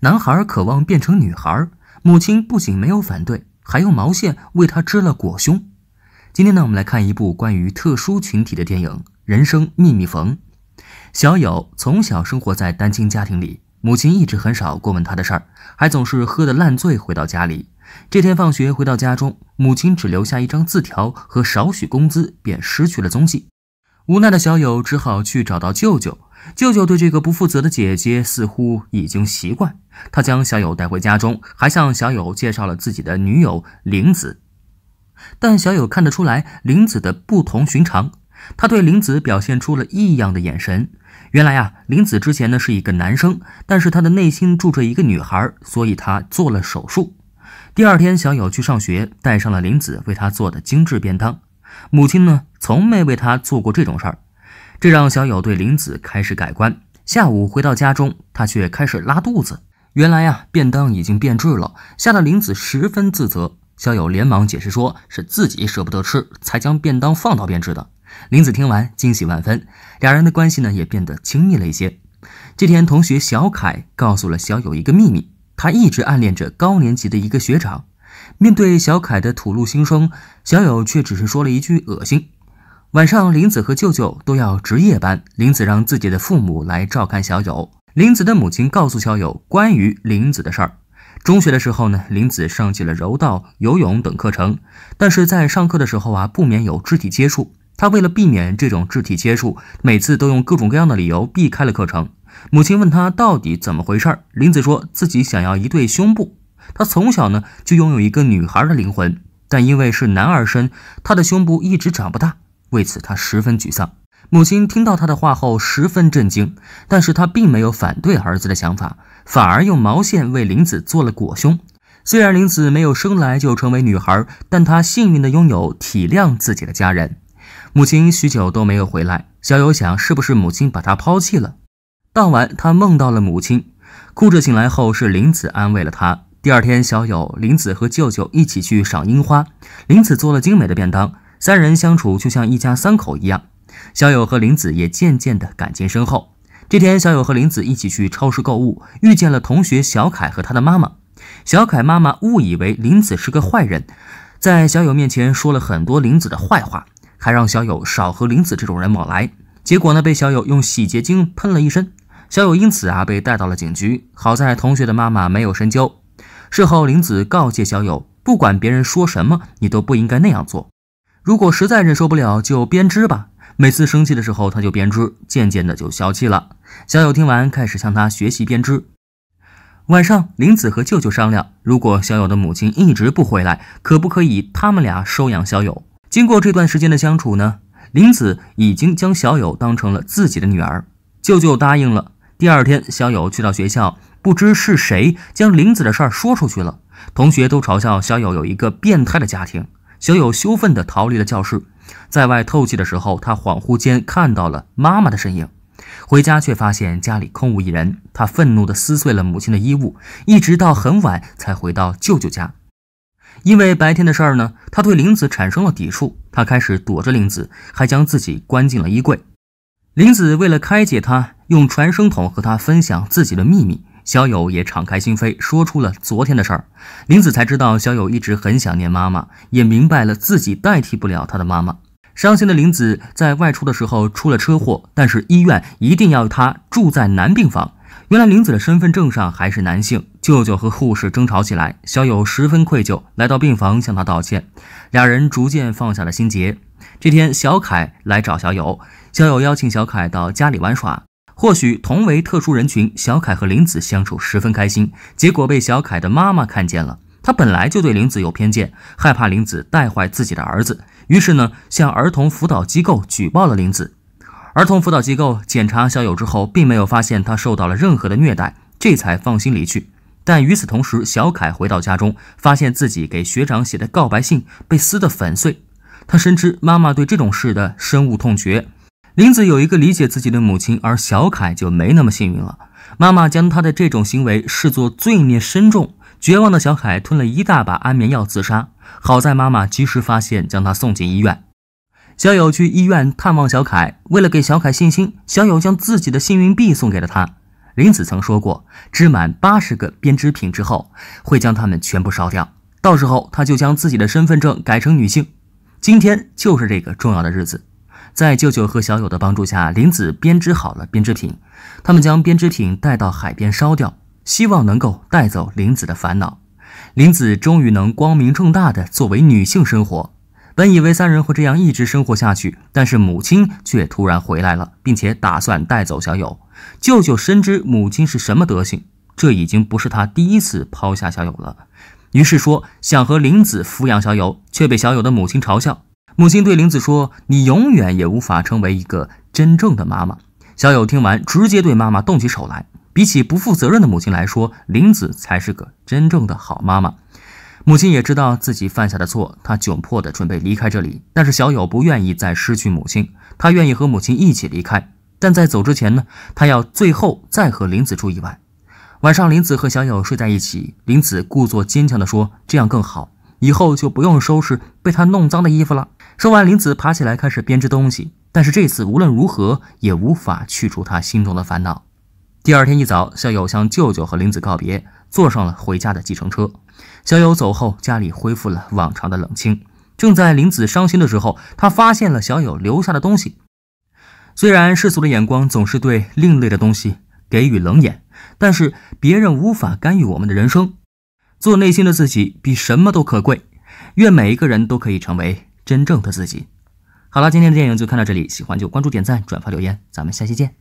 男孩渴望变成女孩，母亲不仅没有反对，还用毛线为他织了裹胸。今天呢，我们来看一部关于特殊群体的电影《人生秘密缝》。小友从小生活在单亲家庭里，母亲一直很少过问他的事儿，还总是喝得烂醉回到家里。这天放学回到家中，母亲只留下一张字条和少许工资，便失去了踪迹。无奈的小友只好去找到舅舅。舅舅对这个不负责的姐姐似乎已经习惯，他将小友带回家中，还向小友介绍了自己的女友玲子。但小友看得出来玲子的不同寻常，他对玲子表现出了异样的眼神。原来啊，玲子之前呢是一个男生，但是他的内心住着一个女孩，所以他做了手术。第二天，小友去上学，带上了玲子为他做的精致便当。母亲呢，从没为他做过这种事儿。这让小友对林子开始改观。下午回到家中，他却开始拉肚子。原来呀，便当已经变质了，吓得林子十分自责。小友连忙解释说，是自己舍不得吃，才将便当放到变质的。林子听完，惊喜万分，俩人的关系呢也变得亲密了一些。这天，同学小凯告诉了小友一个秘密，他一直暗恋着高年级的一个学长。面对小凯的吐露心声，小友却只是说了一句“恶心”。晚上，林子和舅舅都要值夜班。林子让自己的父母来照看小友。林子的母亲告诉小友关于林子的事儿。中学的时候呢，林子上起了柔道、游泳等课程，但是在上课的时候啊，不免有肢体接触。他为了避免这种肢体接触，每次都用各种各样的理由避开了课程。母亲问他到底怎么回事儿，林子说自己想要一对胸部。他从小呢就拥有一个女孩的灵魂，但因为是男儿身，他的胸部一直长不大。为此，他十分沮丧。母亲听到他的话后，十分震惊，但是他并没有反对儿子的想法，反而用毛线为玲子做了裹胸。虽然玲子没有生来就成为女孩，但她幸运地拥有体谅自己的家人。母亲许久都没有回来，小友想，是不是母亲把他抛弃了？当晚，他梦到了母亲，哭着醒来后，是玲子安慰了他。第二天，小友、玲子和舅舅一起去赏樱花，玲子做了精美的便当。三人相处就像一家三口一样，小友和林子也渐渐的感情深厚。这天，小友和林子一起去超市购物，遇见了同学小凯和他的妈妈。小凯妈妈误以为林子是个坏人，在小友面前说了很多林子的坏话，还让小友少和林子这种人往来。结果呢，被小友用洗洁精喷了一身。小友因此啊被带到了警局。好在同学的妈妈没有深究。事后，林子告诫小友，不管别人说什么，你都不应该那样做。如果实在忍受不了，就编织吧。每次生气的时候，他就编织，渐渐的就消气了。小友听完，开始向他学习编织。晚上，林子和舅舅商量，如果小友的母亲一直不回来，可不可以他们俩收养小友？经过这段时间的相处呢，林子已经将小友当成了自己的女儿。舅舅答应了。第二天，小友去到学校，不知是谁将林子的事儿说出去了，同学都嘲笑小友有一个变态的家庭。小友羞愤地逃离了教室，在外透气的时候，他恍惚间看到了妈妈的身影。回家却发现家里空无一人，他愤怒地撕碎了母亲的衣物，一直到很晚才回到舅舅家。因为白天的事儿呢，他对林子产生了抵触，他开始躲着林子，还将自己关进了衣柜。林子为了开解他，用传声筒和他分享自己的秘密。小友也敞开心扉，说出了昨天的事儿，林子才知道小友一直很想念妈妈，也明白了自己代替不了他的妈妈。伤心的林子在外出的时候出了车祸，但是医院一定要他住在男病房。原来林子的身份证上还是男性，舅舅和护士争吵起来，小友十分愧疚，来到病房向他道歉，俩人逐渐放下了心结。这天，小凯来找小友，小友邀请小凯到家里玩耍。或许同为特殊人群，小凯和玲子相处十分开心。结果被小凯的妈妈看见了。他本来就对玲子有偏见，害怕玲子带坏自己的儿子，于是呢，向儿童辅导机构举报了玲子。儿童辅导机构检查小友之后，并没有发现他受到了任何的虐待，这才放心离去。但与此同时，小凯回到家中，发现自己给学长写的告白信被撕得粉碎。他深知妈妈对这种事的深恶痛绝。林子有一个理解自己的母亲，而小凯就没那么幸运了。妈妈将他的这种行为视作罪孽深重，绝望的小凯吞了一大把安眠药自杀。好在妈妈及时发现，将他送进医院。小友去医院探望小凯，为了给小凯信心，小友将自己的幸运币送给了他。林子曾说过，织满八十个编织品之后，会将它们全部烧掉，到时候他就将自己的身份证改成女性。今天就是这个重要的日子。在舅舅和小友的帮助下，林子编织好了编织品。他们将编织品带到海边烧掉，希望能够带走林子的烦恼。林子终于能光明正大的作为女性生活。本以为三人会这样一直生活下去，但是母亲却突然回来了，并且打算带走小友。舅舅深知母亲是什么德行，这已经不是他第一次抛下小友了。于是说想和林子抚养小友，却被小友的母亲嘲笑。母亲对玲子说：“你永远也无法成为一个真正的妈妈。”小友听完，直接对妈妈动起手来。比起不负责任的母亲来说，玲子才是个真正的好妈妈。母亲也知道自己犯下的错，她窘迫的准备离开这里，但是小友不愿意再失去母亲，他愿意和母亲一起离开。但在走之前呢，他要最后再和玲子住一晚。晚上，玲子和小友睡在一起。玲子故作坚强的说：“这样更好，以后就不用收拾被他弄脏的衣服了。”说完，林子爬起来开始编织东西，但是这次无论如何也无法去除他心中的烦恼。第二天一早，小友向舅舅和林子告别，坐上了回家的计程车。小友走后，家里恢复了往常的冷清。正在林子伤心的时候，他发现了小友留下的东西。虽然世俗的眼光总是对另类的东西给予冷眼，但是别人无法干预我们的人生。做内心的自己比什么都可贵。愿每一个人都可以成为。真正的自己。好了，今天的电影就看到这里，喜欢就关注、点赞、转发、留言，咱们下期见。